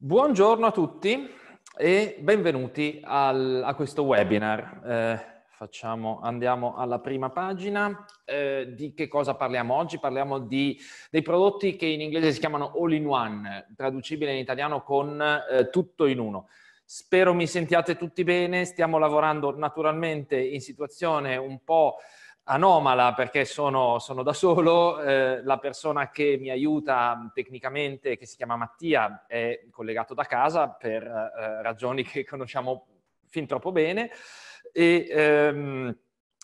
Buongiorno a tutti e benvenuti al, a questo webinar. Eh, facciamo, andiamo alla prima pagina. Eh, di che cosa parliamo oggi? Parliamo di, dei prodotti che in inglese si chiamano all in one, traducibile in italiano con eh, tutto in uno. Spero mi sentiate tutti bene, stiamo lavorando naturalmente in situazione un po' anomala perché sono, sono da solo, eh, la persona che mi aiuta tecnicamente, che si chiama Mattia, è collegato da casa per eh, ragioni che conosciamo fin troppo bene e... Ehm,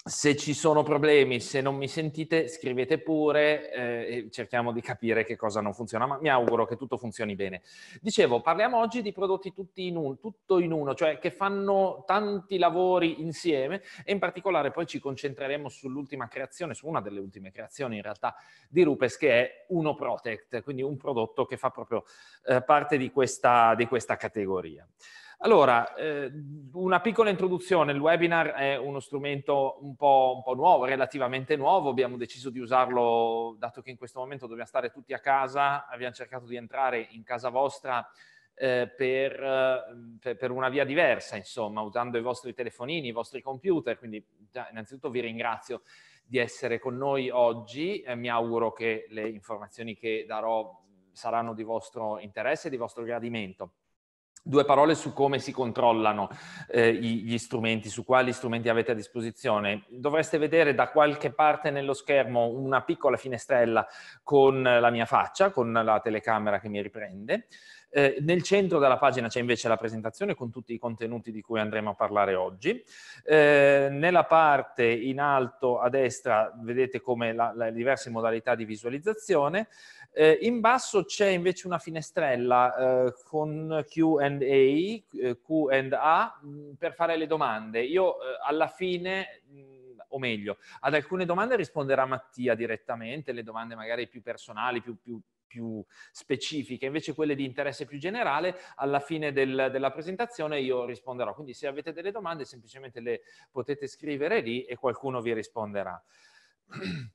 se ci sono problemi, se non mi sentite, scrivete pure eh, e cerchiamo di capire che cosa non funziona, ma mi auguro che tutto funzioni bene. Dicevo, parliamo oggi di prodotti tutti in un, tutto in uno, cioè che fanno tanti lavori insieme e in particolare poi ci concentreremo sull'ultima creazione, su una delle ultime creazioni in realtà di Rupes che è Uno Protect, quindi un prodotto che fa proprio eh, parte di questa, di questa categoria. Allora, eh, una piccola introduzione. Il webinar è uno strumento un po', un po', nuovo, relativamente nuovo. Abbiamo deciso di usarlo, dato che in questo momento dobbiamo stare tutti a casa, abbiamo cercato di entrare in casa vostra eh, per, eh, per, per, una via diversa, insomma, usando i vostri telefonini, i vostri computer. Quindi, già, innanzitutto vi ringrazio di essere con noi oggi. Eh, mi auguro che le informazioni che darò saranno di vostro interesse e di vostro gradimento. Due parole su come si controllano eh, gli strumenti, su quali strumenti avete a disposizione. Dovreste vedere da qualche parte nello schermo una piccola finestrella con la mia faccia, con la telecamera che mi riprende. Eh, nel centro della pagina c'è invece la presentazione con tutti i contenuti di cui andremo a parlare oggi. Eh, nella parte in alto a destra vedete come la, la diverse modalità di visualizzazione. Eh, in basso c'è invece una finestrella eh, con Q&A, eh, Q&A mm, per fare le domande. Io eh, alla fine mm, o meglio, ad alcune domande risponderà Mattia direttamente, le domande magari più personali, più, più più specifiche, invece quelle di interesse più generale, alla fine del, della presentazione io risponderò. Quindi se avete delle domande semplicemente le potete scrivere lì e qualcuno vi risponderà.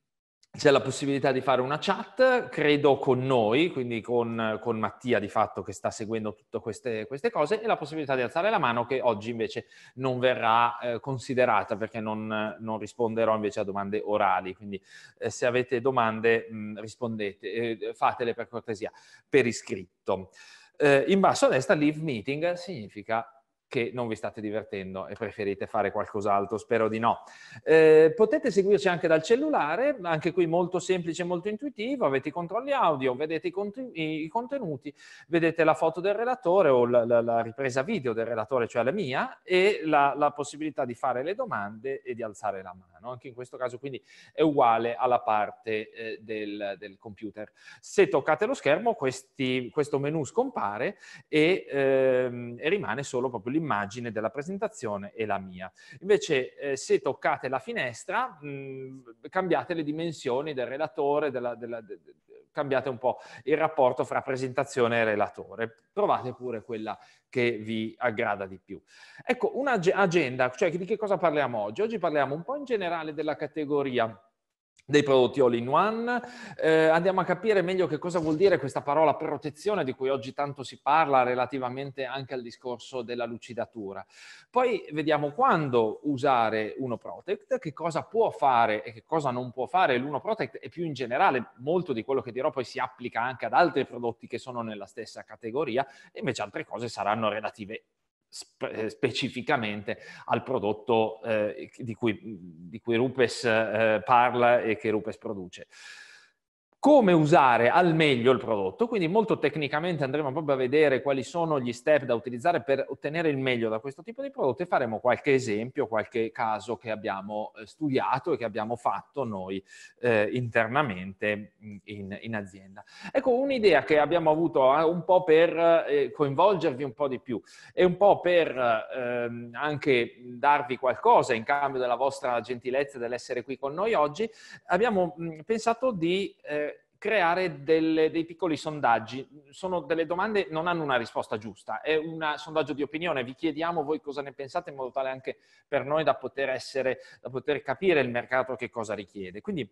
c'è la possibilità di fare una chat, credo con noi, quindi con, con Mattia di fatto che sta seguendo tutte queste, queste, cose, e la possibilità di alzare la mano che oggi invece non verrà eh, considerata perché non, non, risponderò invece a domande orali. Quindi eh, se avete domande mh, mm, rispondete, eh, fatele per cortesia per iscritto. Eh, in basso a destra, leave meeting significa che non vi state divertendo e preferite fare qualcos'altro, spero di no. Eh, potete seguirci anche dal cellulare, anche qui molto semplice, e molto intuitivo, avete i controlli audio, vedete i, conten- i contenuti, vedete la foto del relatore o la, la, la, ripresa video del relatore, cioè la mia, e la, la possibilità di fare le domande e di alzare la mano no? anche in questo caso quindi è uguale alla parte eh, del, del, computer. Se toccate lo schermo questi, questo menu scompare e, ehm, e rimane solo proprio l'immagine della presentazione e la mia. Invece eh, se toccate la finestra mh, mm, cambiate le dimensioni del relatore, della, della, de, de, cambiate un po' il rapporto fra presentazione e relatore. Provate pure quella che vi aggrada di più. Ecco, un'agenda, cioè di che cosa parliamo oggi? Oggi parliamo un po' in generale della categoria dei prodotti all in one. Eh, andiamo a capire meglio che cosa vuol dire questa parola protezione di cui oggi tanto si parla relativamente anche al discorso della lucidatura. Poi vediamo quando usare Uno Protect, che cosa può fare e che cosa non può fare l'Uno Protect e più in generale molto di quello che dirò poi si applica anche ad altri prodotti che sono nella stessa categoria e invece altre cose saranno relative spe- eh, specificamente al prodotto eh, di, cui, di, cui, Rupes eh, parla e che Rupes produce come usare al meglio il prodotto, quindi molto tecnicamente andremo proprio a vedere quali sono gli step da utilizzare per ottenere il meglio da questo tipo di prodotto e faremo qualche esempio, qualche caso che abbiamo eh, studiato e che abbiamo fatto noi eh, internamente in, in, azienda. Ecco, un'idea che abbiamo avuto eh, un po' per eh, coinvolgervi un po' di più e un po' per ehm, anche darvi qualcosa in cambio della vostra gentilezza dell'essere qui con noi oggi, abbiamo mh, pensato di eh, creare delle, dei piccoli sondaggi. Sono delle domande, non hanno una risposta giusta, è un sondaggio di opinione. Vi chiediamo voi cosa ne pensate in modo tale anche per noi da poter, essere, da poter capire il mercato che cosa richiede. Quindi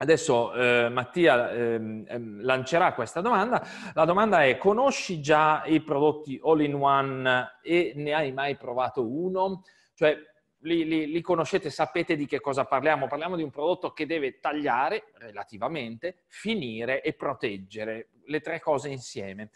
Adesso eh, Mattia eh, lancerà questa domanda. La domanda è, conosci già i prodotti all in one e ne hai mai provato uno? Cioè, li, li, li, conoscete, sapete di che cosa parliamo. Parliamo di un prodotto che deve tagliare relativamente, finire e proteggere le tre cose insieme.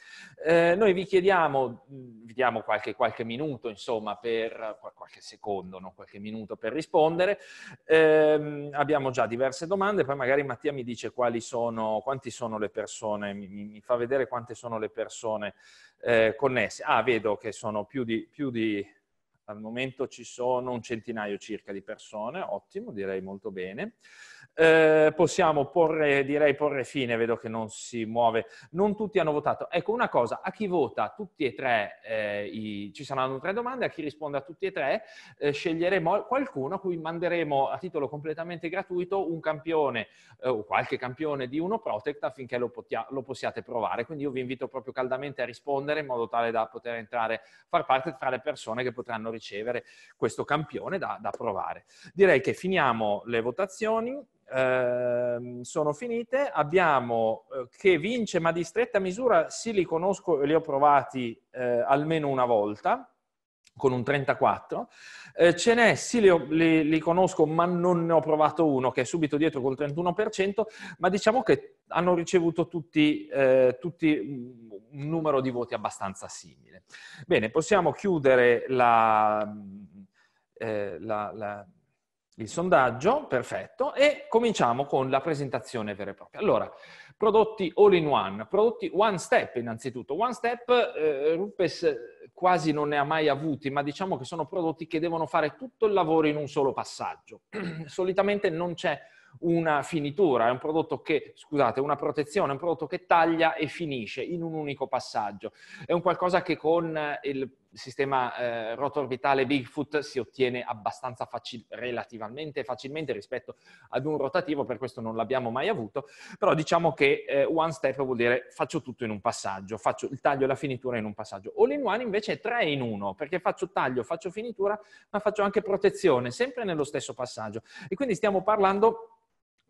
Eh, noi vi chiediamo, mm, vi diamo qualche, qualche, minuto, insomma, per qualche secondo, no? qualche minuto per rispondere. Eh, abbiamo già diverse domande, poi magari Mattia mi dice quali sono, quanti sono le persone, mi, mi fa vedere quante sono le persone eh, connesse. Ah, vedo che sono più di, più di al momento ci sono un centinaio circa di persone, ottimo, direi molto bene. Eh, possiamo porre, direi, porre fine, vedo che non si muove. Non tutti hanno votato. Ecco, una cosa, a chi vota tutti e tre, eh, i, ci saranno tre domande, a chi risponde a tutti e tre eh, sceglieremo qualcuno a cui manderemo a titolo completamente gratuito un campione eh, o qualche campione di uno Protect affinché lo, potia, lo possiate provare. Quindi io vi invito proprio caldamente a rispondere in modo tale da poter entrare, far parte tra le persone che potranno rispondere ricevere questo campione da, da provare. Direi che finiamo le votazioni, eh, sono finite, abbiamo eh, che vince ma di stretta misura, sì li conosco e li ho provati eh, almeno una volta, con un 34. Eh, ce n'è, sì, li, li, li, conosco, ma non ne ho provato uno che è subito dietro col 31%, ma diciamo che hanno ricevuto tutti, eh, tutti un numero di voti abbastanza simile. Bene, possiamo chiudere la, eh, la, la, il sondaggio, perfetto, e cominciamo con la presentazione vera e propria. Allora, prodotti all in one, prodotti one step innanzitutto. One step eh, Rupes quasi non ne ha mai avuti, ma diciamo che sono prodotti che devono fare tutto il lavoro in un solo passaggio. Solitamente non c'è una finitura, è un prodotto che, scusate, una protezione, è un prodotto che taglia e finisce in un unico passaggio. È un qualcosa che con il sistema eh, roto orbitale Bigfoot si ottiene abbastanza facil- relativamente facilmente rispetto ad un rotativo, per questo non l'abbiamo mai avuto, però diciamo che eh, one step vuol dire faccio tutto in un passaggio, faccio il taglio e la finitura in un passaggio. All in one invece è tre in uno, perché faccio taglio, faccio finitura, ma faccio anche protezione, sempre nello stesso passaggio. E quindi stiamo parlando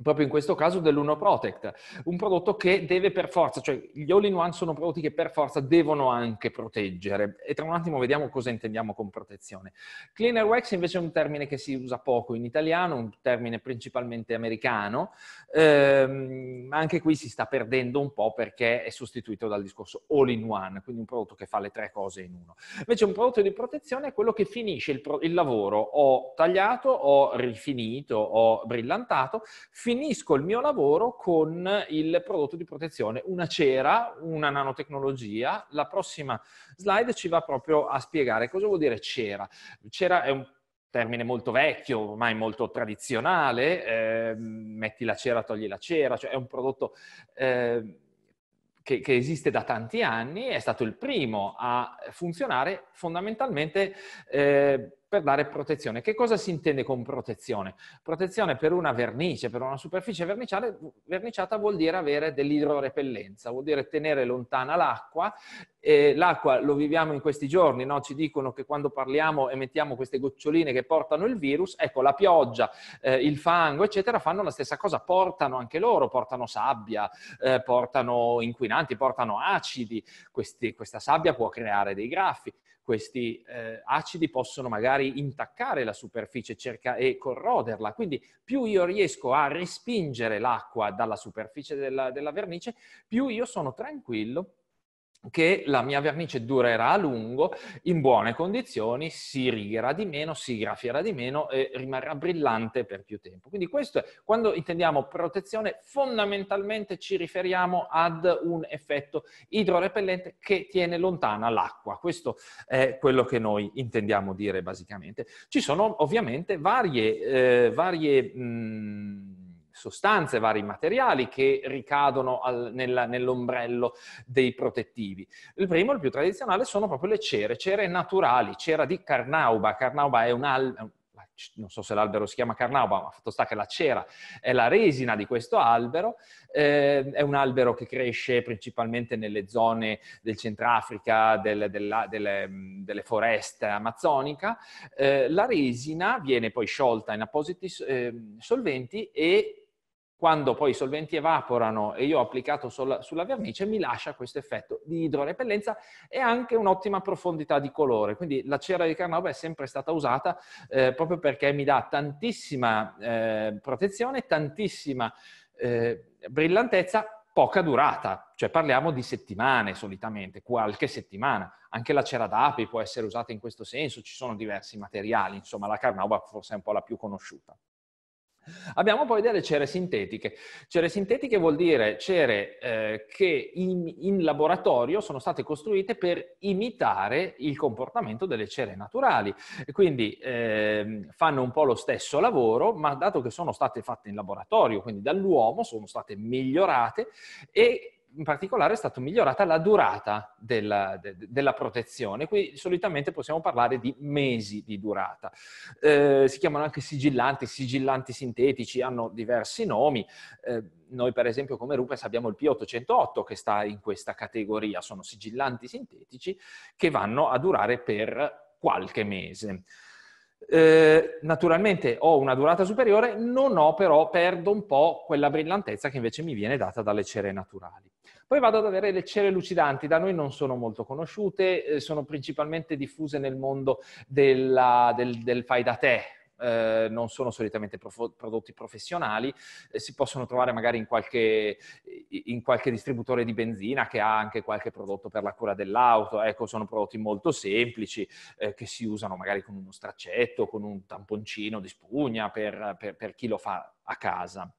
proprio in questo caso dell'Uno Protect, un prodotto che deve per forza, cioè gli all-in-one sono prodotti che per forza devono anche proteggere e tra un attimo vediamo cosa intendiamo con protezione. Cleaner wax invece è un termine che si usa poco in italiano, un termine principalmente americano, ehm, anche qui si sta perdendo un po' perché è sostituito dal discorso all-in-one, quindi un prodotto che fa le tre cose in uno. Invece un prodotto di protezione è quello che finisce il, pro- il lavoro, ho tagliato, ho rifinito, ho brillantato, fin finisco il mio lavoro con il prodotto di protezione, una cera, una nanotecnologia. La prossima slide ci va proprio a spiegare cosa vuol dire cera. Cera è un termine molto vecchio, ormai molto tradizionale, eh, metti la cera, togli la cera, cioè è un prodotto eh, che, che, esiste da tanti anni, è stato il primo a funzionare fondamentalmente eh, per dare protezione. Che cosa si intende con protezione? Protezione per una vernice, per una superficie verniciata vuol dire avere dell'idrorepellenza, vuol dire tenere lontana l'acqua. E l'acqua lo viviamo in questi giorni, no? ci dicono che quando parliamo e mettiamo queste goccioline che portano il virus, ecco la pioggia, eh, il fango, eccetera, fanno la stessa cosa, portano anche loro, portano sabbia, eh, portano inquinanti, portano acidi, questi, questa sabbia può creare dei graffi questi eh, acidi possono magari intaccare la superficie cerca- e corroderla. Quindi più io riesco a respingere l'acqua dalla superficie della, della vernice, più io sono tranquillo che la mia vernice durerà a lungo, in buone condizioni, si righerà di meno, si graffierà di meno e rimarrà brillante per più tempo. Quindi questo è, quando intendiamo protezione, fondamentalmente ci riferiamo ad un effetto idrorepellente che tiene lontana l'acqua. Questo è quello che noi intendiamo dire basicamente. Ci sono ovviamente varie, eh, varie mh, mm, sostanze, vari materiali che ricadono nell'ombrello dei protettivi. Il primo, il più tradizionale, sono proprio le cere, cere naturali, cera di carnauba. Carnauba è un albero, non so se l'albero si chiama carnauba, ma fatto sta che la cera è la resina di questo albero, eh, è un albero che cresce principalmente nelle zone del Centrafrica, del, della, delle, mm, delle, foreste amazzonica. Eh, la resina viene poi sciolta in appositi eh, solventi e quando poi i solventi evaporano e io ho applicato sulla vernice, mi lascia questo effetto di idrorepellenza e anche un'ottima profondità di colore. Quindi la cera di carnauba è sempre stata usata eh, proprio perché mi dà tantissima eh, protezione, tantissima eh, brillantezza, poca durata. Cioè parliamo di settimane solitamente, qualche settimana. Anche la cera d'api può essere usata in questo senso, ci sono diversi materiali, insomma la carnauba forse è un po' la più conosciuta. Abbiamo poi delle cere sintetiche. Cere sintetiche vuol dire cere eh, che in, in, laboratorio sono state costruite per imitare il comportamento delle cere naturali. E quindi eh, fanno un po' lo stesso lavoro, ma dato che sono state fatte in laboratorio, quindi dall'uomo, sono state migliorate e in particolare è stata migliorata la durata della, de, della, protezione, qui solitamente possiamo parlare di mesi di durata. Eh, si chiamano anche sigillanti, sigillanti sintetici, hanno diversi nomi. Eh, noi per esempio come Rupes abbiamo il P808 che sta in questa categoria, sono sigillanti sintetici che vanno a durare per qualche mese. Eh, naturalmente ho una durata superiore, non ho però, perdo un po' quella brillantezza che invece mi viene data dalle cere naturali. Poi vado ad avere le cere lucidanti, da noi non sono molto conosciute, eh, sono principalmente diffuse nel mondo della, del, del fai da te, eh, non sono solitamente prof- prodotti professionali, eh, si possono trovare magari in qualche, in qualche, distributore di benzina che ha anche qualche prodotto per la cura dell'auto, ecco sono prodotti molto semplici eh, che si usano magari con uno straccetto, con un tamponcino di spugna per, per, per chi lo fa a casa.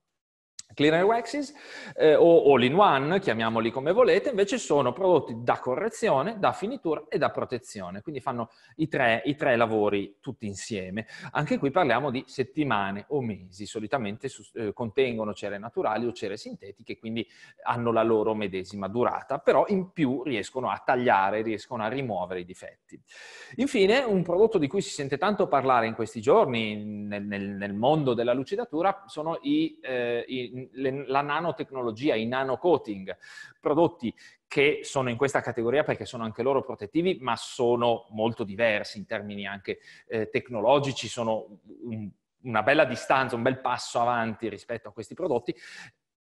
Cleaner Waxes eh, o all-in-one, chiamiamoli come volete, invece sono prodotti da correzione, da finitura e da protezione, quindi fanno i tre, i tre lavori tutti insieme. Anche qui parliamo di settimane o mesi, solitamente su, eh, contengono cere naturali o cere sintetiche, quindi hanno la loro medesima durata, però in più riescono a tagliare, riescono a rimuovere i difetti. Infine, un prodotto di cui si sente tanto parlare in questi giorni nel, nel, nel mondo della lucidatura sono i, eh, i le, la nanotecnologia, i nanocoating, prodotti che sono in questa categoria perché sono anche loro protettivi, ma sono molto diversi in termini anche eh, tecnologici, sono un, una bella distanza, un bel passo avanti rispetto a questi prodotti.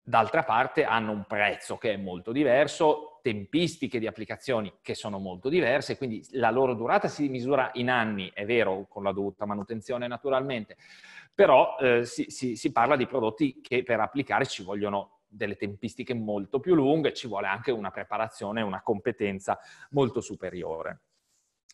D'altra parte hanno un prezzo che è molto diverso, tempistiche di applicazioni che sono molto diverse, quindi la loro durata si misura in anni, è vero, con la dovuta manutenzione naturalmente, però eh, si, si, si parla di prodotti che per applicare ci vogliono delle tempistiche molto più lunghe, ci vuole anche una preparazione, una competenza molto superiore.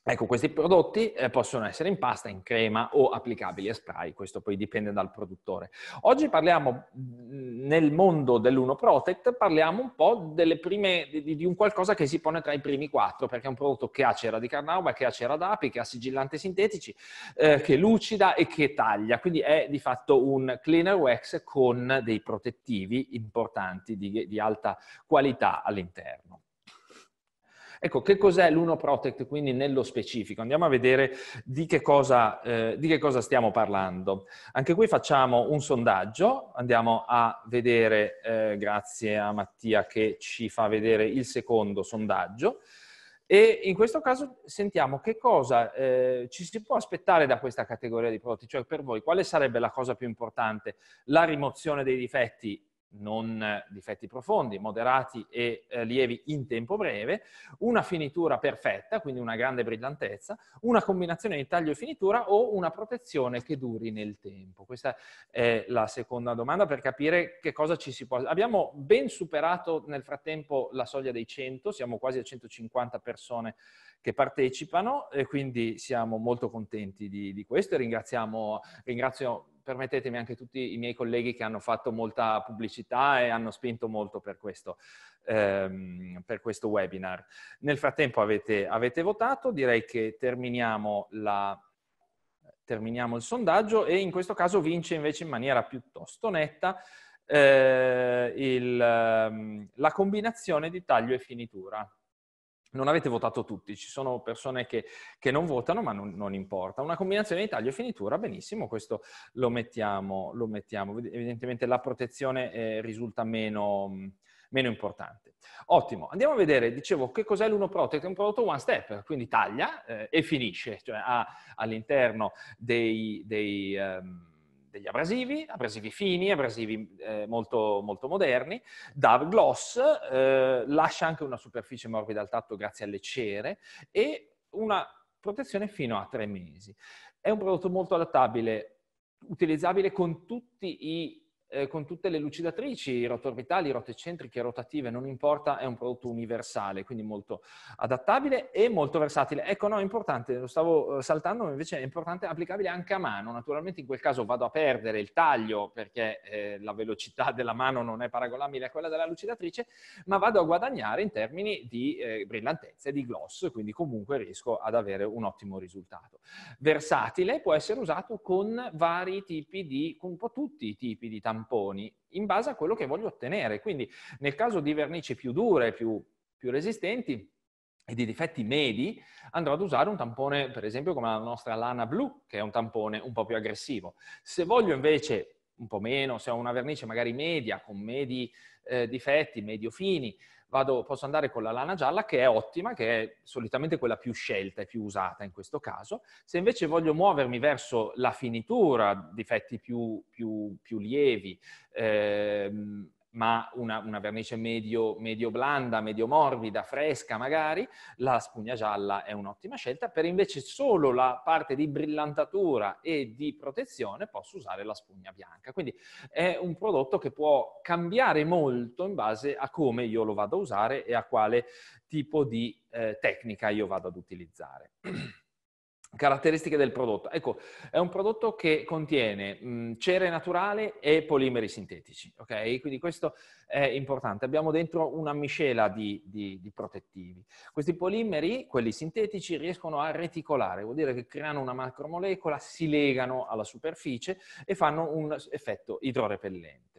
Ecco, questi prodotti eh, possono essere in pasta, in crema o applicabili a spray, questo poi dipende dal produttore. Oggi parliamo, mm, nel mondo dell'Uno Protect, parliamo un po' prime, di, di, un qualcosa che si pone tra i primi quattro, perché è un prodotto che ha cera di carnauba, che ha cera d'api, che ha sigillanti sintetici, eh, che lucida e che taglia, quindi è di fatto un cleaner wax con dei protettivi importanti di, di alta qualità all'interno. Ecco, che cos'è l'UnoProtect quindi nello specifico? Andiamo a vedere di che, cosa, eh, di che cosa stiamo parlando. Anche qui facciamo un sondaggio, andiamo a vedere, eh, grazie a Mattia che ci fa vedere il secondo sondaggio, e in questo caso sentiamo che cosa eh, ci si può aspettare da questa categoria di prodotti, cioè per voi quale sarebbe la cosa più importante? La rimozione dei difetti non eh, difetti profondi, moderati e eh, lievi in tempo breve, una finitura perfetta, quindi una grande brillantezza, una combinazione di taglio e finitura o una protezione che duri nel tempo. Questa è la seconda domanda per capire che cosa ci si può... Abbiamo ben superato nel frattempo la soglia dei 100, siamo quasi a 150 persone che partecipano e quindi siamo molto contenti di, di questo e ringraziamo, ringrazio permettetemi anche tutti i miei colleghi che hanno fatto molta pubblicità e hanno spinto molto per questo, ehm, per questo webinar. Nel frattempo avete, avete votato, direi che terminiamo, la, terminiamo, il sondaggio e in questo caso vince invece in maniera piuttosto netta eh, il, ehm, la combinazione di taglio e finitura non avete votato tutti, ci sono persone che, che non votano, ma non, non, importa. Una combinazione di taglio e finitura, benissimo, questo lo mettiamo. Lo mettiamo. Evidentemente la protezione eh, risulta meno, mm, meno, importante. Ottimo, andiamo a vedere, dicevo, che cos'è l'Uno Protect? È un prodotto one step, quindi taglia eh, e finisce, cioè ha all'interno dei... dei um, degli abrasivi, abrasivi fini, abrasivi eh, molto, molto, moderni. Dove Gloss eh, lascia anche una superficie morbida al tatto grazie alle cere e una protezione fino a tre mesi. È un prodotto molto adattabile, utilizzabile con tutti i eh, con tutte le lucidatrici, rotorvitali, centriche, rotative, non importa, è un prodotto universale, quindi molto adattabile e molto versatile. Ecco, no, è importante, lo stavo eh, saltando, invece è importante, applicabile anche a mano. Naturalmente in quel caso vado a perdere il taglio perché eh, la velocità della mano non è paragonabile a quella della lucidatrice, ma vado a guadagnare in termini di eh, brillantezza e di gloss, quindi comunque riesco ad avere un ottimo risultato. Versatile può essere usato con vari tipi di, con un po' tutti i tipi di tamponi tamponi in base a quello che voglio ottenere. Quindi nel caso di vernici più dure, più, più resistenti, e di difetti medi, andrò ad usare un tampone, per esempio, come la nostra lana blu, che è un tampone un po' più aggressivo. Se voglio invece un po' meno, se ho una vernice magari media, con medi eh, difetti, medio fini, vado, posso andare con la lana gialla che è ottima, che è solitamente quella più scelta e più usata in questo caso. Se invece voglio muovermi verso la finitura, difetti più, più, più lievi, ehm, ma una, una vernice medio, medio, blanda, medio morbida, fresca magari, la spugna gialla è un'ottima scelta, per invece solo la parte di brillantatura e di protezione posso usare la spugna bianca. Quindi è un prodotto che può cambiare molto in base a come io lo vado a usare e a quale tipo di eh, tecnica io vado ad utilizzare. Caratteristiche del prodotto. Ecco, è un prodotto che contiene mh, cere naturale e polimeri sintetici, ok? Quindi questo è importante. Abbiamo dentro una miscela di, di, di, protettivi. Questi polimeri, quelli sintetici, riescono a reticolare, vuol dire che creano una macromolecola, si legano alla superficie e fanno un effetto idrorepellente.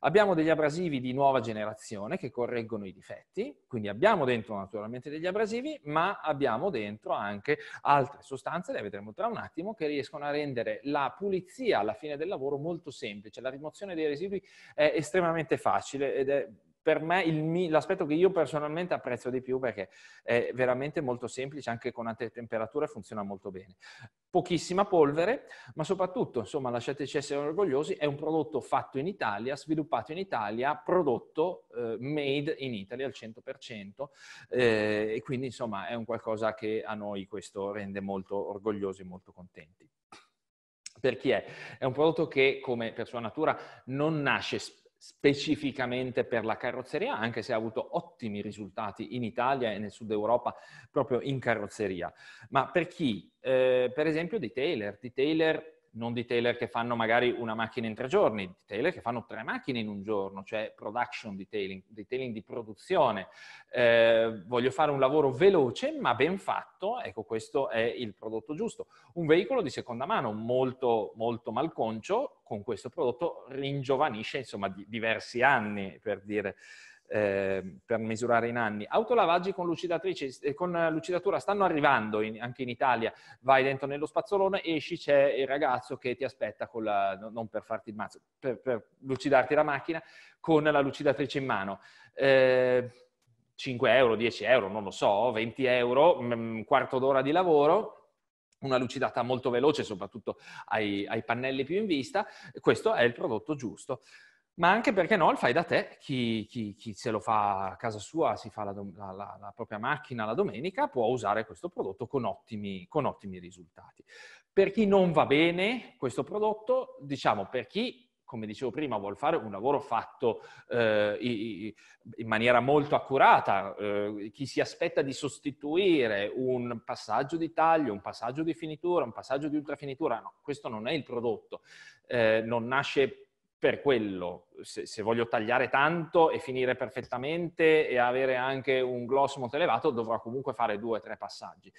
Abbiamo degli abrasivi di nuova generazione che correggono i difetti, quindi abbiamo dentro naturalmente degli abrasivi, ma abbiamo dentro anche altre sostanze sostanze, le vedremo tra un attimo, che riescono a rendere la pulizia alla fine del lavoro molto semplice, la rimozione dei residui è estremamente facile ed è per me il, l'aspetto che io personalmente apprezzo di più perché è veramente molto semplice, anche con alte temperature funziona molto bene. Pochissima polvere, ma soprattutto, insomma, lasciateci essere orgogliosi, è un prodotto fatto in Italia, sviluppato in Italia, prodotto eh, made in Italy al 100% eh, e quindi, insomma, è un qualcosa che a noi questo rende molto orgogliosi e molto contenti per chi è? È un prodotto che, come per sua natura, non nasce specificamente per la carrozzeria, anche se ha avuto ottimi risultati in Italia e nel sud Europa proprio in carrozzeria. Ma per chi? Eh, per esempio di Taylor. Di Taylor non detailer che fanno magari una macchina in tre giorni, detailer che fanno tre macchine in un giorno, cioè production detailing, detailing di produzione. Eh, voglio fare un lavoro veloce ma ben fatto, ecco questo è il prodotto giusto. Un veicolo di seconda mano molto, molto malconcio, con questo prodotto ringiovanisce insomma di diversi anni per dire. Ehm, per misurare in anni. Autolavaggi con, eh, con lucidatura stanno arrivando in, anche in Italia. Vai dentro nello spazzolone, esci, c'è il ragazzo che ti aspetta, la, non per farti il mazzo, per, per, lucidarti la macchina, con la lucidatrice in mano. Eh, 5 euro, 10 euro, non lo so, 20 euro, un mm, mm, quarto d'ora di lavoro, una lucidata molto veloce, soprattutto ai, ai, pannelli più in vista, questo è il prodotto giusto ma anche perché no, il fai da te, chi, chi, chi, se lo fa a casa sua, si fa la, la, la, propria macchina la domenica, può usare questo prodotto con ottimi, con ottimi risultati. Per chi non va bene questo prodotto, diciamo per chi come dicevo prima, vuol fare un lavoro fatto eh, in maniera molto accurata. Eh, chi si aspetta di sostituire un passaggio di taglio, un passaggio di finitura, un passaggio di ultrafinitura, no, questo non è il prodotto, eh, non nasce per quello. Se, se, voglio tagliare tanto e finire perfettamente e avere anche un gloss molto elevato, dovrò comunque fare due o tre passaggi.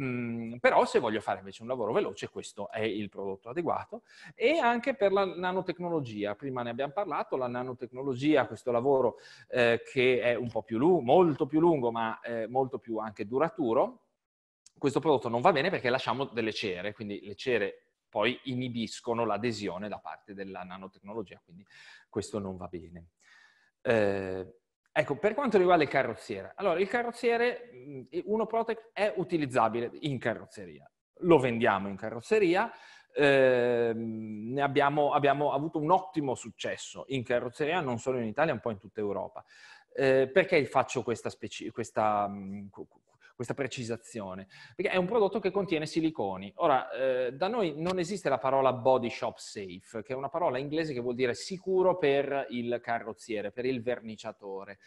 Mm, però se voglio fare invece un lavoro veloce, questo è il prodotto adeguato. E anche per la nanotecnologia, prima ne abbiamo parlato, la nanotecnologia, questo lavoro eh, che è un po' più lungo, molto più lungo, ma eh, molto più anche duraturo, questo prodotto non va bene perché lasciamo delle cere, quindi le cere poi inibiscono l'adesione da parte della nanotecnologia, quindi questo non va bene. Eh, ecco, per quanto riguarda il carrozziere, allora il carrozziere, mm, uno Protect è utilizzabile in carrozzeria, lo vendiamo in carrozzeria, eh, ne abbiamo, abbiamo, avuto un ottimo successo in carrozzeria, non solo in Italia, un po' in tutta Europa. Eh, perché faccio questa, specie, questa, mm, questa precisazione, perché è un prodotto che contiene siliconi. Ora, eh, da noi non esiste la parola body shop safe, che è una parola inglese che vuol dire sicuro per il carrozziere, per il verniciatore.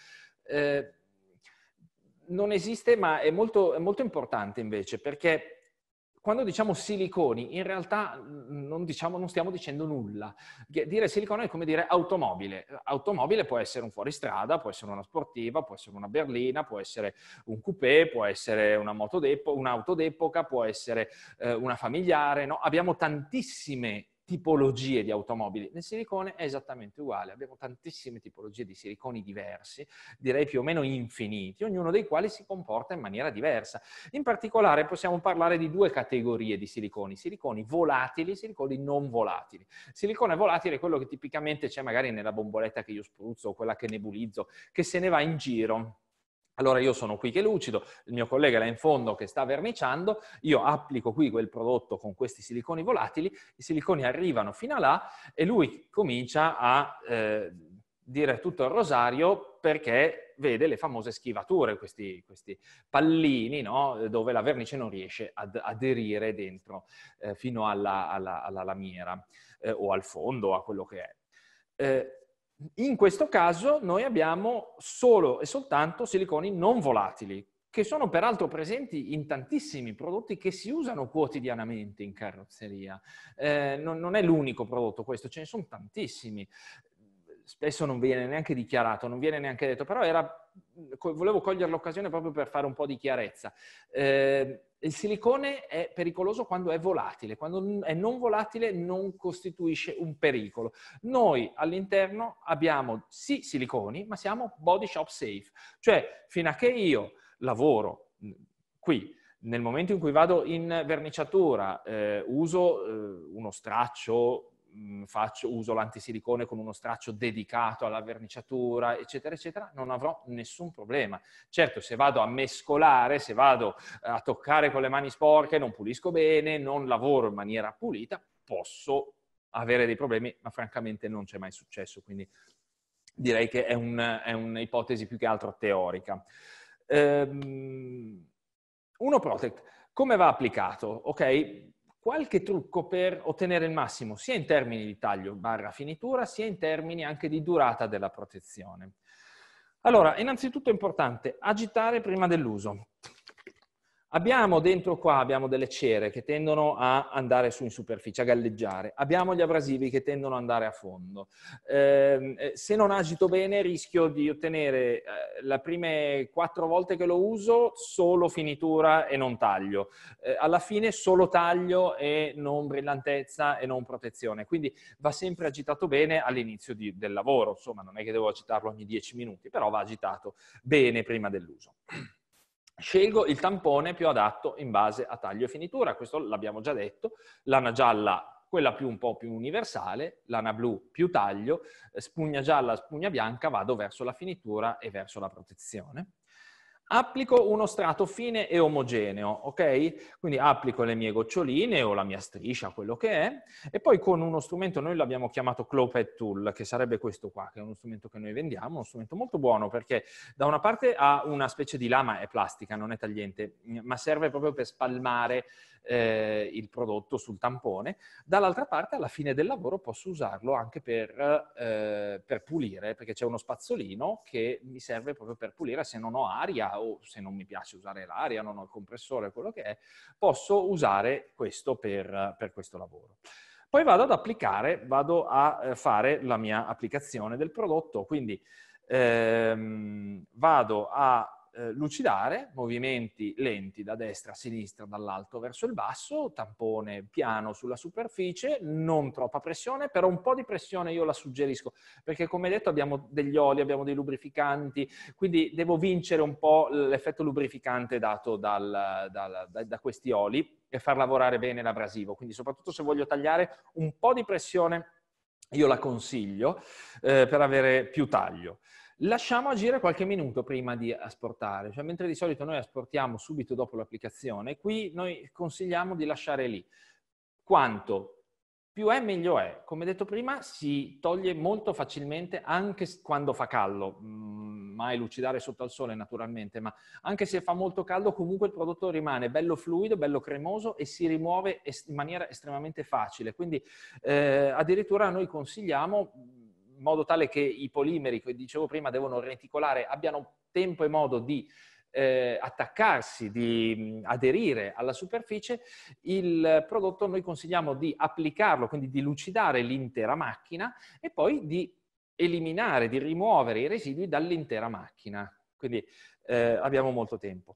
Eh, non esiste, ma è molto, è molto importante invece, perché quando diciamo siliconi, in realtà mm, non, diciamo, non, stiamo dicendo nulla. Dire silicone è come dire automobile. Automobile può essere un fuoristrada, può essere una sportiva, può essere una berlina, può essere un coupé, può essere una un'auto d'epoca, può essere eh, una familiare. No? Abbiamo tantissime tipologie di automobili. Nel silicone è esattamente uguale, abbiamo tantissime tipologie di siliconi diversi, direi più o meno infiniti, ognuno dei quali si comporta in maniera diversa. In particolare possiamo parlare di due categorie di siliconi, siliconi volatili e siliconi non volatili. Silicone volatile è quello che tipicamente c'è magari nella bomboletta che io spruzzo o quella che nebulizzo, che se ne va in giro allora io sono qui che lucido, il mio collega là in fondo che sta verniciando, io applico qui quel prodotto con questi siliconi volatili, i siliconi arrivano fino a là e lui comincia a eh, dire tutto il rosario perché vede le famose schivature, questi, questi pallini no? dove la vernice non riesce ad aderire dentro eh, fino alla, alla, alla lamiera eh, o al fondo, o a quello che è. Eh, in questo caso noi abbiamo solo e soltanto siliconi non volatili, che sono peraltro presenti in tantissimi prodotti che si usano quotidianamente in carrozzeria. Eh, non, non, è l'unico prodotto questo, ce ne sono tantissimi spesso non viene neanche dichiarato, non viene neanche detto, però era, volevo cogliere l'occasione proprio per fare un po' di chiarezza. Eh, il silicone è pericoloso quando è volatile, quando è non volatile non costituisce un pericolo. Noi all'interno abbiamo sì siliconi, ma siamo body shop safe, cioè fino a che io lavoro qui, nel momento in cui vado in verniciatura, eh, uso eh, uno straccio, Mm, faccio, uso l'antisilicone con uno straccio dedicato alla verniciatura, eccetera, eccetera, non avrò nessun problema. Certo, se vado a mescolare, se vado eh, a toccare con le mani sporche, non pulisco bene, non lavoro in maniera pulita, posso avere dei problemi, ma francamente non c'è mai successo, quindi direi che è, un, è un'ipotesi più che altro teorica. Um, uno Protect, come va applicato? Ok, qualche trucco per ottenere il massimo, sia in termini di taglio barra finitura, sia in termini anche di durata della protezione. Allora, innanzitutto è importante agitare prima dell'uso. Abbiamo dentro qua, abbiamo delle cere che tendono a andare su in superficie, a galleggiare. Abbiamo gli abrasivi che tendono ad andare a fondo. Ehm, eh, se non agito bene rischio di ottenere eh, le prime quattro volte che lo uso solo finitura e non taglio. Eh, alla fine solo taglio e non brillantezza e non protezione. Quindi va sempre agitato bene all'inizio di, del lavoro. Insomma, non è che devo agitarlo ogni 10 minuti, però va agitato bene prima dell'uso. Scelgo il tampone più adatto in base a taglio e finitura, questo l'abbiamo già detto, lana gialla quella più un po' più universale, lana blu più taglio, spugna gialla, spugna bianca, vado verso la finitura e verso la protezione applico uno strato fine e omogeneo, ok? Quindi applico le mie goccioline o la mia striscia, quello che è, e poi con uno strumento, noi l'abbiamo chiamato Clopet Tool, che sarebbe questo qua, che è uno strumento che noi vendiamo, uno strumento molto buono perché da una parte ha una specie di lama, è plastica, non è tagliente, ma serve proprio per spalmare eh, il prodotto sul tampone, dall'altra parte alla fine del lavoro posso usarlo anche per, eh, per pulire, perché c'è uno spazzolino che mi serve proprio per pulire se non ho aria o se non mi piace usare l'aria, non ho il compressore, quello che è, posso usare questo per, per questo lavoro. Poi vado ad applicare, vado a eh, fare la mia applicazione del prodotto, quindi ehm, vado a eh, lucidare, movimenti lenti da destra a sinistra, dall'alto verso il basso, tampone piano sulla superficie, non troppa pressione, però un po' di pressione io la suggerisco, perché come detto abbiamo degli oli, abbiamo dei lubrificanti, quindi devo vincere un po' l'effetto lubrificante dato dal, dal, da, da questi oli e far lavorare bene l'abrasivo, quindi soprattutto se voglio tagliare un po' di pressione io la consiglio eh, per avere più taglio. Lasciamo agire qualche minuto prima di asportare, cioè mentre di solito noi asportiamo subito dopo l'applicazione, qui noi consigliamo di lasciare lì. Quanto? Più è meglio è. Come detto prima, si toglie molto facilmente anche quando fa caldo, mm, mai lucidare sotto al sole naturalmente, ma anche se fa molto caldo comunque il prodotto rimane bello fluido, bello cremoso e si rimuove in maniera estremamente facile. Quindi eh, addirittura noi consigliamo modo tale che i polimeri, come dicevo prima, devono reticolare, abbiano tempo e modo di eh, attaccarsi, di aderire alla superficie, il prodotto noi consigliamo di applicarlo, quindi di lucidare l'intera macchina e poi di eliminare, di rimuovere i residui dall'intera macchina. Quindi eh, abbiamo molto tempo.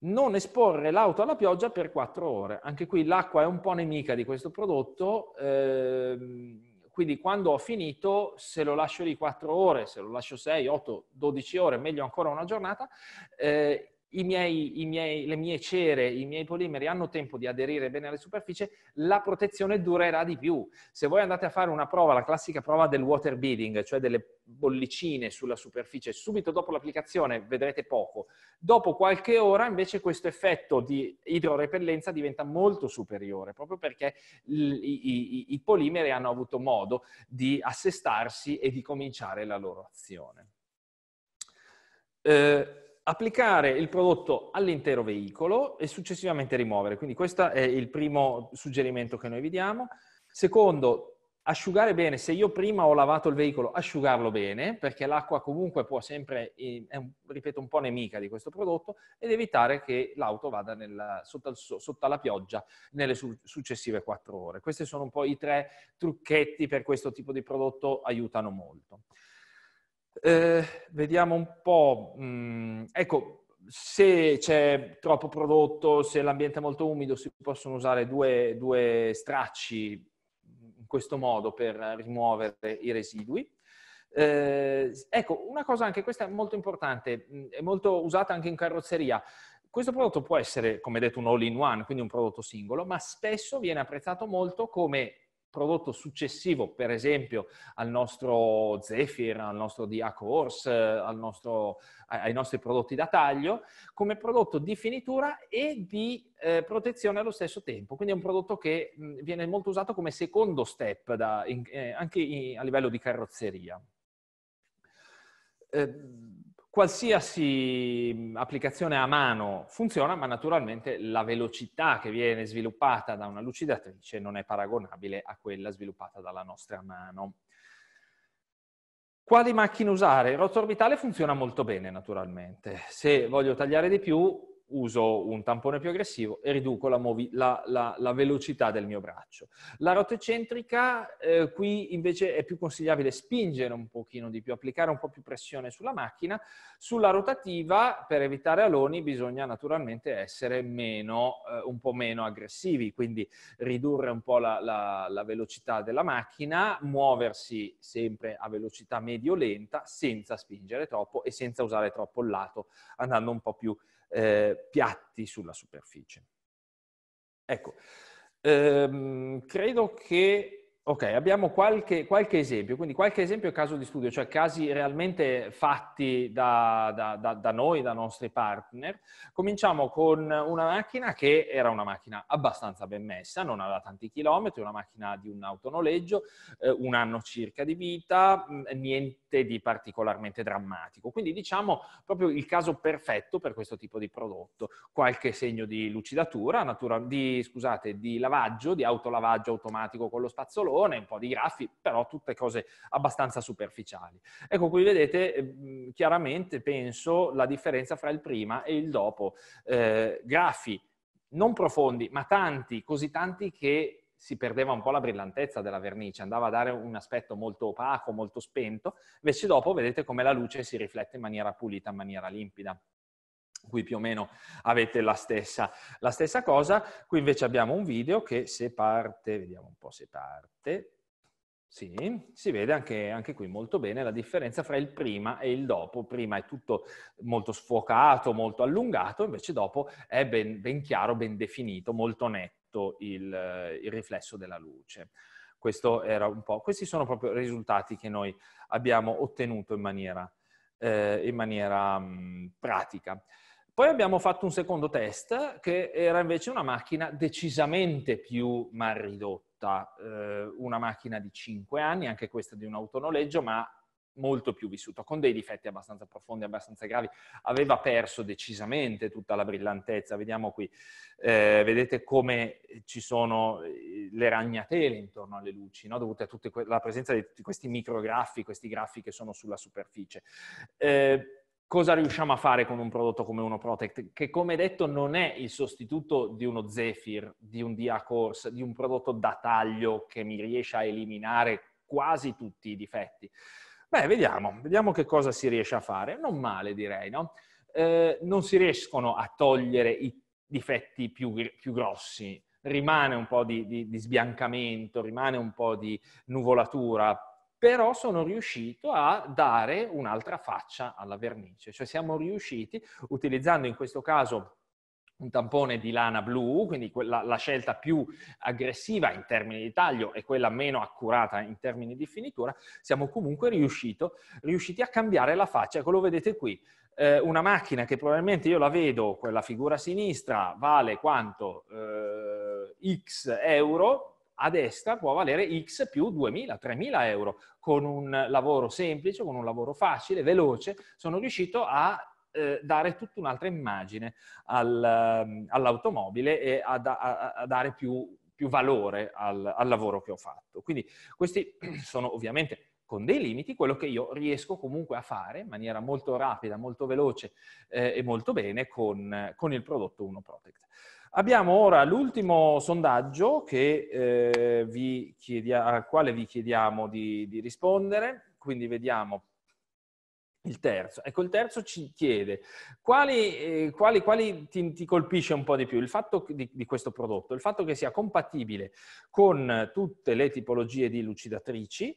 Non esporre l'auto alla pioggia per 4 ore. Anche qui l'acqua è un po' nemica di questo prodotto. Ehm, quindi quando ho finito, se lo lascio lì 4 ore, se lo lascio 6, 8, 12 ore, meglio ancora una giornata, eh, i miei, i miei, le mie cere, i miei polimeri hanno tempo di aderire bene alla superficie, la protezione durerà di più. Se voi andate a fare una prova, la classica prova del water beading, cioè delle bollicine sulla superficie, subito dopo l'applicazione vedrete poco. Dopo qualche ora invece questo effetto di idrorepellenza diventa molto superiore, proprio perché i, i, i polimeri hanno avuto modo di assestarsi e di cominciare la loro azione. Eh, applicare il prodotto all'intero veicolo e successivamente rimuovere. Quindi questo è il primo suggerimento che noi vi diamo. Secondo, asciugare bene. Se io prima ho lavato il veicolo, asciugarlo bene, perché l'acqua comunque può sempre, eh, è ripeto, un po' nemica di questo prodotto, ed evitare che l'auto vada nel, sotto, sotto la pioggia nelle successive quattro ore. Questi sono un po' i tre trucchetti per questo tipo di prodotto, aiutano molto. Eh, vediamo un po', mh, mm, ecco, se c'è troppo prodotto, se l'ambiente è molto umido, si possono usare due, due stracci in questo modo per rimuovere i residui. Eh, ecco, una cosa anche questa è molto importante, mm, è molto usata anche in carrozzeria. Questo prodotto può essere, come detto, un all-in-one, quindi un prodotto singolo, ma spesso viene apprezzato molto come prodotto successivo, per esempio, al nostro Zephyr, al nostro DA Course, nostro, ai nostri prodotti da taglio, come prodotto di finitura e di eh, protezione allo stesso tempo. Quindi è un prodotto che mh, viene molto usato come secondo step da, in, eh, anche in, a livello di carrozzeria. Eh, Qualsiasi mm, applicazione a mano funziona, ma naturalmente la velocità che viene sviluppata da una lucidatrice non è paragonabile a quella sviluppata dalla nostra mano. Quali macchine usare? Il rotto orbitale funziona molto bene naturalmente. Se voglio tagliare di più uso un tampone più aggressivo e riduco la, movi- la, la, la velocità del mio braccio. La ruota eccentrica eh, qui invece è più consigliabile spingere un pochino di più, applicare un po' più pressione sulla macchina. Sulla rotativa, per evitare aloni, bisogna naturalmente essere meno, eh, un po' meno aggressivi, quindi ridurre un po' la, velocità della macchina, muoversi sempre a velocità medio-lenta, senza spingere troppo e senza usare troppo il lato, andando un po' più aggressivi eh, piatti sulla superficie. Ecco, ehm, credo che Ok, abbiamo qualche, qualche, esempio, quindi qualche esempio caso di studio, cioè casi realmente fatti da, da, da, da, noi, da nostri partner. Cominciamo con una macchina che era una macchina abbastanza ben messa, non aveva tanti chilometri, una macchina di un autonoleggio, eh, un anno circa di vita, mm, niente di particolarmente drammatico. Quindi diciamo proprio il caso perfetto per questo tipo di prodotto. Qualche segno di lucidatura, natura, di, scusate, di lavaggio, di autolavaggio automatico con lo spazzolone, carbone, un po' di graffi, però tutte cose abbastanza superficiali. Ecco, qui vedete eh, chiaramente, penso, la differenza fra il prima e il dopo. Eh, graffi non profondi, ma tanti, così tanti che si perdeva un po' la brillantezza della vernice, andava a dare un aspetto molto opaco, molto spento, invece dopo vedete come la luce si riflette in maniera pulita, in maniera limpida qui più o meno avete la stessa, la stessa cosa. Qui invece abbiamo un video che se parte, vediamo un po' se parte, sì, si vede anche, anche, qui molto bene la differenza fra il prima e il dopo. Prima è tutto molto sfocato, molto allungato, invece dopo è ben, ben chiaro, ben definito, molto netto il, il riflesso della luce. Questi sono proprio i risultati che noi abbiamo ottenuto in maniera, eh, in maniera mh, pratica. Poi abbiamo fatto un secondo test che era invece una macchina decisamente più mal ridotta, eh, una macchina di 5 anni, anche questa di un autonoleggio, ma molto più vissuta, con dei difetti abbastanza profondi, abbastanza gravi. Aveva perso decisamente tutta la brillantezza. Vediamo qui, eh, vedete come ci sono eh, le ragnatele intorno alle luci, no? dovute alla que- presenza di tutti questi micrografi, questi grafi che sono sulla superficie. Eh, cosa riusciamo a fare con un prodotto come uno Protect, che come detto non è il sostituto di uno Zephyr, di un Dia Course, di un prodotto da taglio che mi riesce a eliminare quasi tutti i difetti. Beh, vediamo, vediamo che cosa si riesce a fare. Non male, direi, no? Eh, non si riescono a togliere i difetti più, più grossi, rimane un po' di, di, di sbiancamento, rimane un po' di nuvolatura, però sono riuscito a dare un'altra faccia alla vernice, cioè siamo riusciti, utilizzando in questo caso un tampone di lana blu, quindi quella, la scelta più aggressiva in termini di taglio e quella meno accurata in termini di finitura, siamo comunque riuscito, riusciti a cambiare la faccia. Ecco, lo vedete qui, eh, una macchina che probabilmente io la vedo, quella figura sinistra, vale quanto eh, x euro, a destra può valere x più 2.000, 3.000 euro. Con un lavoro semplice, con un lavoro facile, veloce, sono riuscito a eh, dare tutta un'altra immagine al, ehm, all'automobile e a, a, a dare più, più valore al, al lavoro che ho fatto. Quindi questi sono ovviamente con dei limiti, quello che io riesco comunque a fare in maniera molto rapida, molto veloce eh, e molto bene con, con il prodotto 1 Protect. Abbiamo ora l'ultimo sondaggio che, eh, chiedia, al quale vi chiediamo di, di rispondere, quindi vediamo il terzo. Ecco, il terzo ci chiede quali, eh, quali, quali ti, ti, colpisce un po' di più il fatto di, di, questo prodotto, il fatto che sia compatibile con tutte le tipologie di lucidatrici.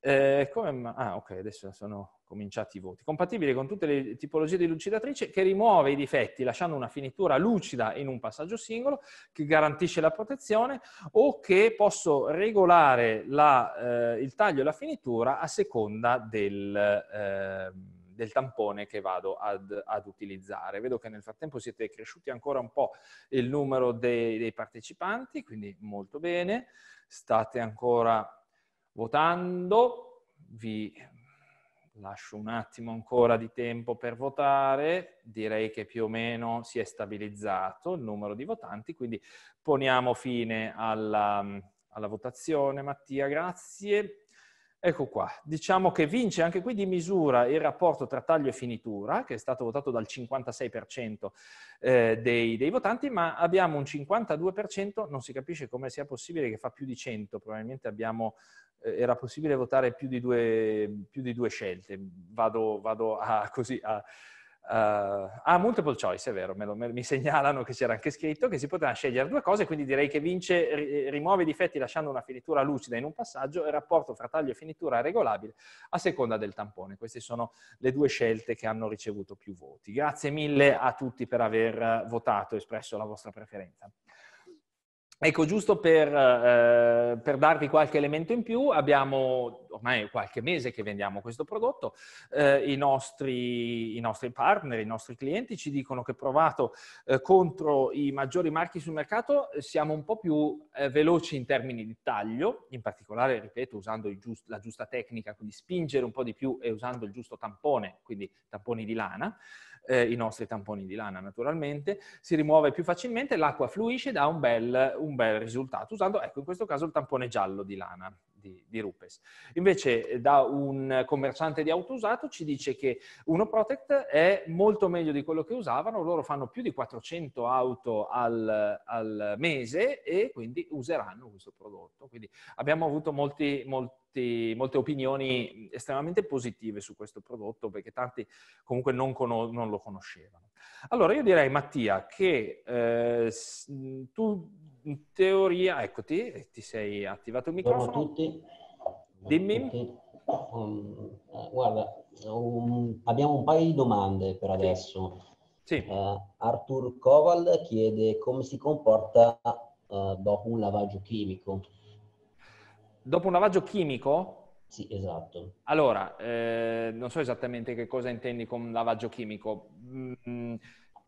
Eh, come, ah, ok, adesso sono cominciati i voti, compatibile con tutte le tipologie di lucidatrice che rimuove i difetti lasciando una finitura lucida in un passaggio singolo, che garantisce la protezione o che posso regolare la, eh, il taglio e la finitura a seconda del, eh, del tampone che vado ad, ad, utilizzare. Vedo che nel frattempo siete cresciuti ancora un po' il numero dei, dei partecipanti, quindi molto bene, state ancora votando, vi lascio un attimo ancora di tempo per votare, direi che più o meno si è stabilizzato il numero di votanti, quindi poniamo fine alla, alla votazione. Mattia, grazie. Ecco qua, diciamo che vince anche qui di misura il rapporto tra taglio e finitura, che è stato votato dal 56% eh, dei, dei, votanti, ma abbiamo un 52%, non si capisce come sia possibile che fa più di 100, probabilmente abbiamo, eh, era possibile votare più di due, più di due scelte, vado, vado a, così a, Uh, ah, multiple choice, è vero, me lo, me, mi segnalano che c'era anche scritto che si potevano scegliere due cose, quindi direi che vince, ri, rimuove i difetti lasciando una finitura lucida in un passaggio e rapporto fra taglio e finitura è regolabile a seconda del tampone. Queste sono le due scelte che hanno ricevuto più voti. Grazie mille a tutti per aver votato, e espresso la vostra preferenza. Ecco, giusto per, eh, per, darvi qualche elemento in più, abbiamo ormai qualche mese che vendiamo questo prodotto, eh, i, nostri, i, nostri, partner, i nostri clienti ci dicono che provato eh, contro i maggiori marchi sul mercato siamo un po' più eh, veloci in termini di taglio, in particolare, ripeto, usando giust- la giusta tecnica, quindi spingere un po' di più e usando il giusto tampone, quindi tamponi di lana eh, i nostri tamponi di lana naturalmente, si rimuove più facilmente, l'acqua fluisce e dà un bel, un bel risultato usando, ecco in questo caso, il tampone giallo di lana di, di Rupes. Invece eh, da un commerciante di auto usato ci dice che Uno Protect è molto meglio di quello che usavano, loro fanno più di 400 auto al, al mese e quindi useranno questo prodotto. Quindi abbiamo avuto molti, molti, molte opinioni estremamente positive su questo prodotto perché tanti comunque non, con- non lo conoscevano. Allora io direi Mattia che eh, tu in teoria, eccoti, ti sei attivato il microfono. Buongiorno a tutti. Dimmi. Tutti. Um, eh, guarda, um, abbiamo un paio di domande per adesso. Sì. Uh, eh, Arthur Koval chiede come si comporta uh, dopo un lavaggio chimico. Dopo un lavaggio chimico? Sì, esatto. Allora, eh, non so esattamente che cosa intendi con lavaggio chimico. Mm,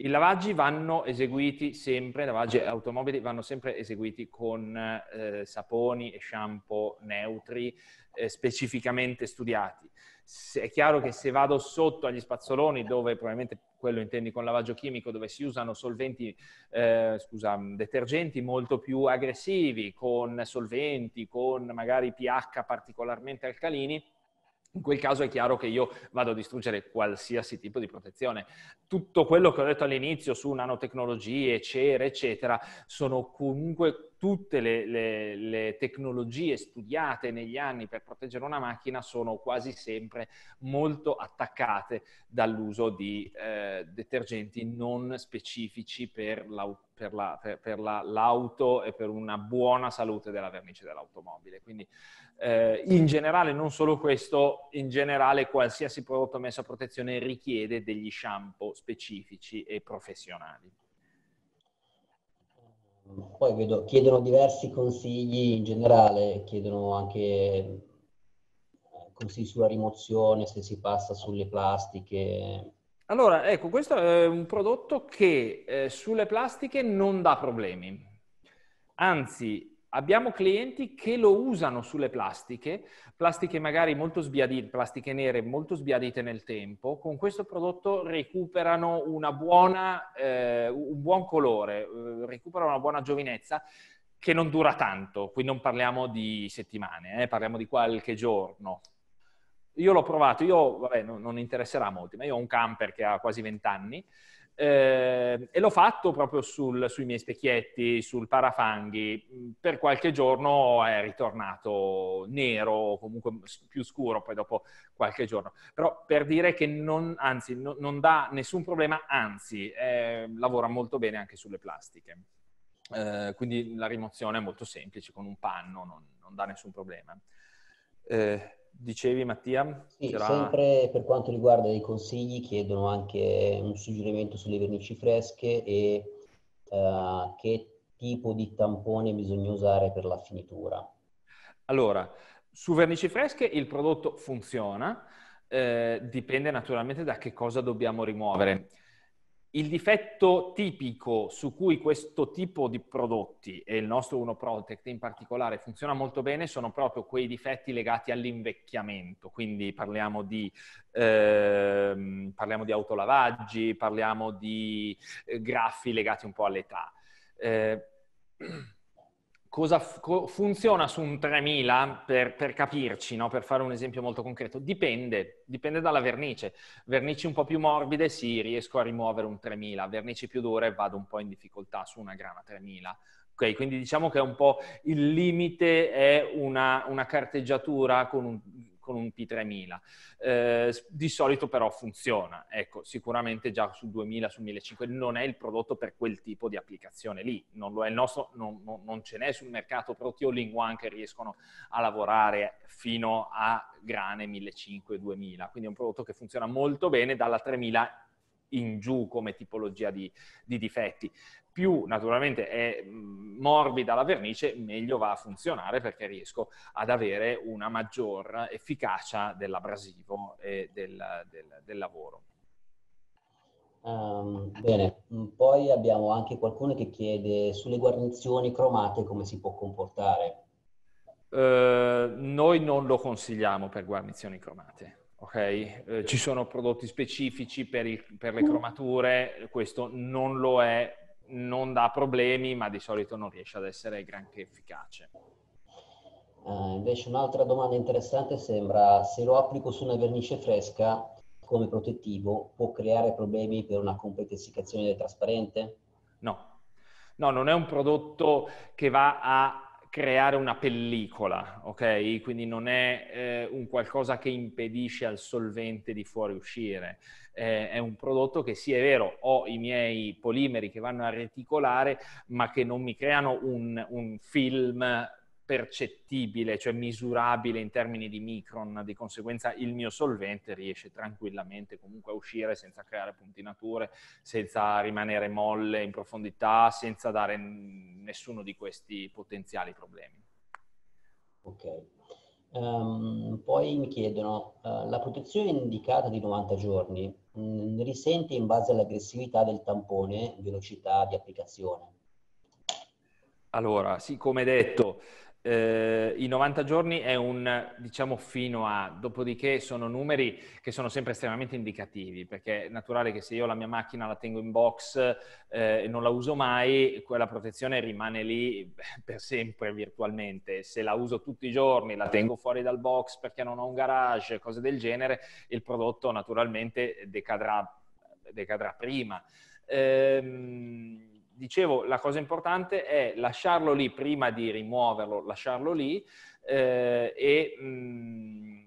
i lavaggi vanno eseguiti sempre, i lavaggi automobili vanno sempre eseguiti con eh, saponi e shampoo neutri eh, specificamente studiati. Se, è chiaro che se vado sotto agli spazzoloni, dove probabilmente quello intendi con lavaggio chimico, dove si usano solventi, eh, scusa, detergenti molto più aggressivi, con solventi, con magari pH particolarmente alcalini, in quel caso è chiaro che io vado a distruggere qualsiasi tipo di protezione. Tutto quello che ho detto all'inizio su nanotecnologie, cere, eccetera, sono comunque tutte le, le, le, tecnologie studiate negli anni per proteggere una macchina sono quasi sempre molto attaccate dall'uso di eh, detergenti non specifici per, la, per, la, per, per la, l'auto e per una buona salute della vernice dell'automobile. Quindi eh, in generale, non solo questo, in generale qualsiasi prodotto messo a protezione richiede degli shampoo specifici e professionali poi vedo, chiedono diversi consigli in generale, chiedono anche eh, consigli sulla rimozione, se si passa sulle plastiche. Allora, ecco, questo è un prodotto che eh, sulle plastiche non dà problemi. Anzi, abbiamo clienti che lo usano sulle plastiche, plastiche magari molto sbiadite, plastiche nere molto sbiadite nel tempo, con questo prodotto recuperano buona, eh, un buon colore, eh, recuperano una buona giovinezza che non dura tanto, qui non parliamo di settimane, eh, parliamo di qualche giorno. Io l'ho provato, io, vabbè, non, non interesserà molti, ma io ho un camper che ha quasi 20 anni, eh, e l'ho fatto proprio sul, sui miei specchietti, sul parafanghi. Mm, per qualche giorno è ritornato nero, o comunque più scuro, poi dopo qualche giorno. Però per dire che non, anzi, no, non dà nessun problema, anzi, eh, lavora molto bene anche sulle plastiche. Eh, quindi la rimozione è molto semplice, con un panno non, non dà nessun problema. Eh, dicevi Mattia? Sì, era... sempre per quanto riguarda i consigli chiedono anche un suggerimento sulle vernici fresche e uh, che tipo di tampone bisogna usare per la finitura. Allora, su vernici fresche il prodotto funziona, eh, dipende naturalmente da che cosa dobbiamo rimuovere. Il difetto tipico su cui questo tipo di prodotti, e il nostro Uno Protect in particolare, funziona molto bene, sono proprio quei difetti legati all'invecchiamento. Quindi parliamo di, eh, parliamo di autolavaggi, parliamo di eh, graffi legati un po' all'età. Eh, cosa f- funziona su un 3000 per, per capirci, no? per fare un esempio molto concreto? Dipende, dipende dalla vernice. Vernici un po' più morbide, sì, riesco a rimuovere un 3000, vernici più dure vado un po' in difficoltà su una grana 3000. Okay, quindi diciamo che è un po' il limite è una, una carteggiatura con un, con un P3000. Eh, di solito però funziona, ecco, sicuramente già sul 2000, sul 1500 non è il prodotto per quel tipo di applicazione lì, non lo è il nostro, non, non, non ce n'è sul mercato prodotti o Linguan che riescono a lavorare fino a grane 1500-2000, quindi è un prodotto che funziona molto bene dalla 3000 in giù come tipologia di, di difetti più naturalmente è mm, morbida la vernice, meglio va a funzionare perché riesco ad avere una maggior efficacia dell'abrasivo e del, del, del lavoro. Um, bene, mm, poi abbiamo anche qualcuno che chiede sulle guarnizioni cromate come si può comportare. Uh, noi non lo consigliamo per guarnizioni cromate. Ok, Eh, ci sono prodotti specifici per, il, per, le cromature, questo non lo è non dà problemi, ma di solito non riesce ad essere granché efficace. Eh, invece un'altra domanda interessante sembra se lo applico su una vernice fresca come protettivo può creare problemi per una completessicazione del trasparente? No. No, non è un prodotto che va a creare una pellicola, ok? Quindi non è eh, un qualcosa che impedisce al solvente di fuoriuscire, eh, è un prodotto che sì è vero, ho i miei polimeri che vanno a reticolare, ma che non mi creano un, un film percettibile, cioè misurabile in termini di micron, di conseguenza il mio solvente riesce tranquillamente comunque a uscire senza creare puntinature, senza rimanere molle in profondità, senza dare nessuno di questi potenziali problemi. Ok. Um, poi mi chiedono, uh, la protezione indicata di 90 giorni mh, mm, risente in base all'aggressività del tampone, velocità di applicazione? Allora, sì, come detto, eh, i 90 giorni è un, diciamo, fino a, dopodiché sono numeri che sono sempre estremamente indicativi, perché è naturale che se io la mia macchina la tengo in box eh, e non la uso mai, quella protezione rimane lì eh, per sempre virtualmente. Se la uso tutti i giorni, la tengo fuori dal box perché non ho un garage, cose del genere, il prodotto naturalmente decadrà, decadrà prima. Ehm, dicevo, la cosa importante è lasciarlo lì prima di rimuoverlo, lasciarlo lì eh, e, mh, mm,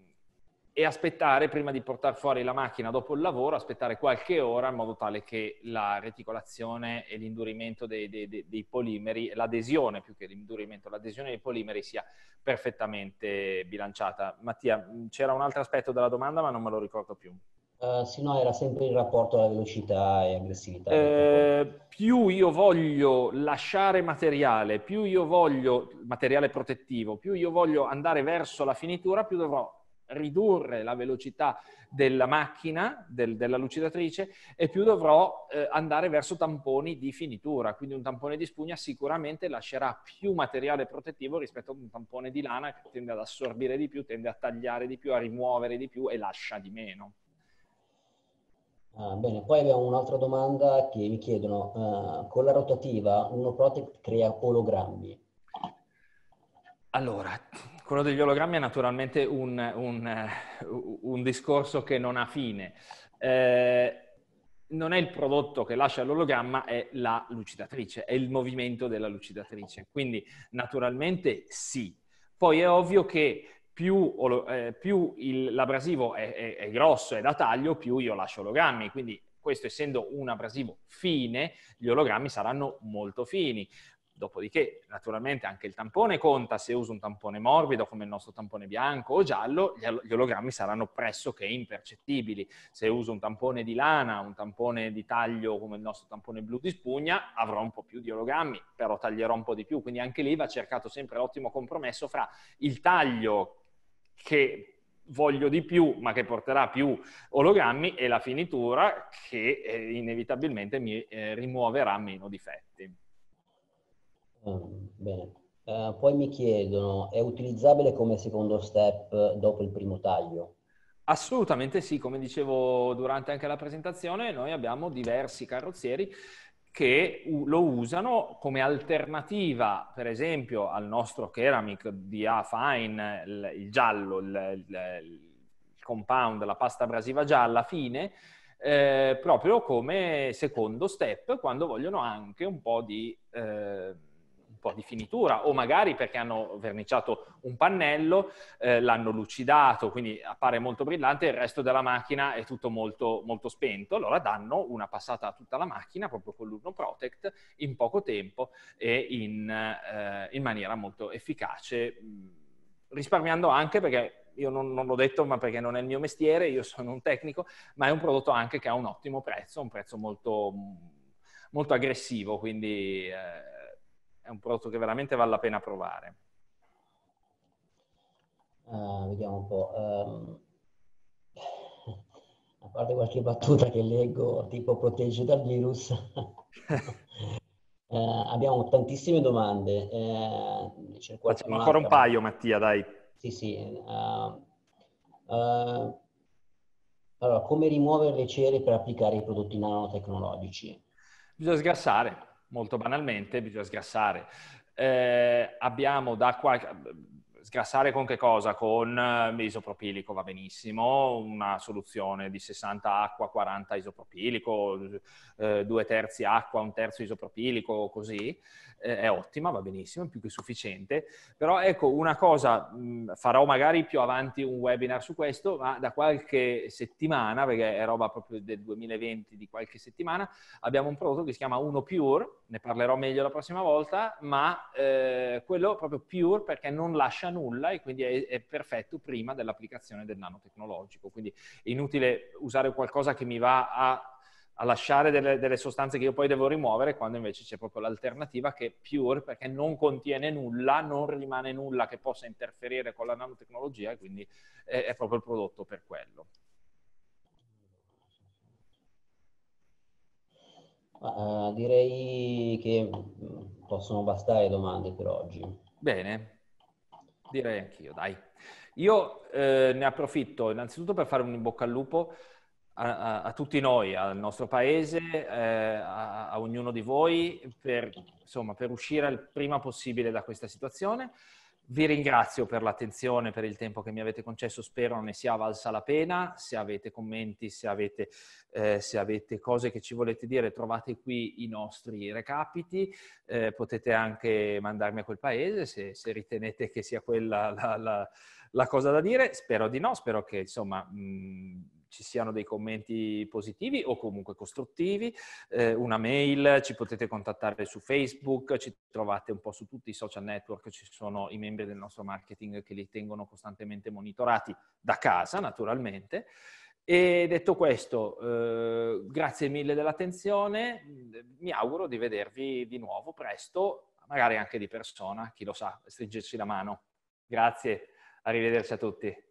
e, aspettare prima di portare fuori la macchina dopo il lavoro, aspettare qualche ora in modo tale che la reticolazione e l'indurimento dei, dei, dei, dei polimeri, l'adesione più che l'indurimento, l'adesione dei polimeri sia perfettamente bilanciata. Mattia, c'era un altro aspetto della domanda ma non me lo ricordo più. Uh, eh, se no era sempre in rapporto alla velocità e aggressività. Eh, più io voglio lasciare materiale, più io voglio materiale protettivo, più io voglio andare verso la finitura, più dovrò ridurre la velocità della macchina, del, della lucidatrice, e più dovrò eh, andare verso tamponi di finitura. Quindi un tampone di spugna sicuramente lascerà più materiale protettivo rispetto a un tampone di lana che tende ad assorbire di più, tende a tagliare di più, a rimuovere di più e lascia di meno. Ah, bene, poi abbiamo un'altra domanda che mi chiedono, uh, con la rotativa UnoProtect crea ologrammi? Allora, quello degli ologrammi è naturalmente un, un, eh, un discorso che non ha fine. Eh, non è il prodotto che lascia l'ologramma, è la lucidatrice, è il movimento della lucidatrice. Quindi naturalmente sì. Poi è ovvio che più, eh, più il, l'abrasivo è, è, è grosso, è da taglio, più io lascio ologrammi. Quindi questo essendo un abrasivo fine, gli ologrammi saranno molto fini. Dopodiché, naturalmente, anche il tampone conta. Se uso un tampone morbido, come il nostro tampone bianco o giallo, gli ologrammi saranno pressoché impercettibili. Se uso un tampone di lana, un tampone di taglio come il nostro tampone blu di spugna, avrò un po' più di ologrammi, però taglierò un po' di più. Quindi anche lì va cercato sempre l'ottimo compromesso fra il taglio che voglio di più, ma che porterà più ologrammi, e la finitura che eh, inevitabilmente mi eh, rimuoverà meno difetti. Mm, bene. Uh, poi mi chiedono, è utilizzabile come secondo step dopo il primo taglio? Assolutamente sì, come dicevo durante anche la presentazione, noi abbiamo diversi carrozzieri che lo usano come alternativa, per esempio, al nostro Keramic a Fine, il, il giallo, il, il, compound, la pasta abrasiva gialla fine, eh, proprio come secondo step, quando vogliono anche un po' di eh, po' di finitura o magari perché hanno verniciato un pannello, eh, l'hanno lucidato, quindi appare molto brillante, il resto della macchina è tutto molto, molto spento, allora danno una passata a tutta la macchina proprio con l'Uno Protect in poco tempo e in, eh, in maniera molto efficace, risparmiando anche perché io non, non, l'ho detto ma perché non è il mio mestiere, io sono un tecnico, ma è un prodotto anche che ha un ottimo prezzo, un prezzo molto, molto aggressivo, quindi eh, è un prodotto che veramente vale la pena provare. Uh, vediamo un po'. Um, a parte qualche battuta che leggo, tipo protegge dal virus, uh, abbiamo tantissime domande. Uh, Facciamo ancora un paio, Mattia, dai. Sì, sì. Eh, allora, come rimuovere le cere per applicare i prodotti nanotecnologici? Bisogna sgrassare molto banalmente bisogna sgrassare. Eh, abbiamo da qualche sgrassare con che cosa? Con isopropilico eh, va benissimo, una soluzione di 60 acqua, 40 isopropilico, eh, due terzi acqua, un terzo isopropilico, così, eh, è ottima, va benissimo, è più che sufficiente. Però ecco, una cosa, mh, mm, farò magari più avanti un webinar su questo, ma da qualche settimana, perché è roba proprio del 2020, di qualche settimana, abbiamo un prodotto che si chiama Uno Pure, ne parlerò meglio la prossima volta, ma eh, quello proprio pure perché non lascia nulla e quindi è, è perfetto prima dell'applicazione del nanotecnologico. Quindi è inutile usare qualcosa che mi va a a lasciare delle, delle, sostanze che io poi devo rimuovere, quando invece c'è proprio l'alternativa che è pure, perché non contiene nulla, non rimane nulla che possa interferire con la nanotecnologia, e quindi è, è proprio il prodotto per quello. Uh, direi che mm, possono bastare domande per oggi. Bene, Direi anch'io, dai. Io eh, ne approfitto innanzitutto per fare un in bocca al lupo a, a, a tutti noi, al nostro paese, eh, a, a, ognuno di voi, per, insomma, per uscire il prima possibile da questa situazione. Vi ringrazio per l'attenzione, per il tempo che mi avete concesso, spero ne sia valsa la pena. Se avete commenti, se avete, eh, se avete cose che ci volete dire, trovate qui i nostri recapiti. Eh, potete anche mandarmi a quel paese se, se ritenete che sia quella la, la, la, cosa da dire. Spero di no, spero che insomma... Mh, mm, ci siano dei commenti positivi o comunque costruttivi, eh, una mail, ci potete contattare su Facebook, ci trovate un po' su tutti i social network, ci sono i membri del nostro marketing che li tengono costantemente monitorati da casa naturalmente. E detto questo, eh, grazie mille dell'attenzione, mi auguro di vedervi di nuovo presto, magari anche di persona, chi lo sa, stringerci la mano. Grazie, arrivederci a tutti.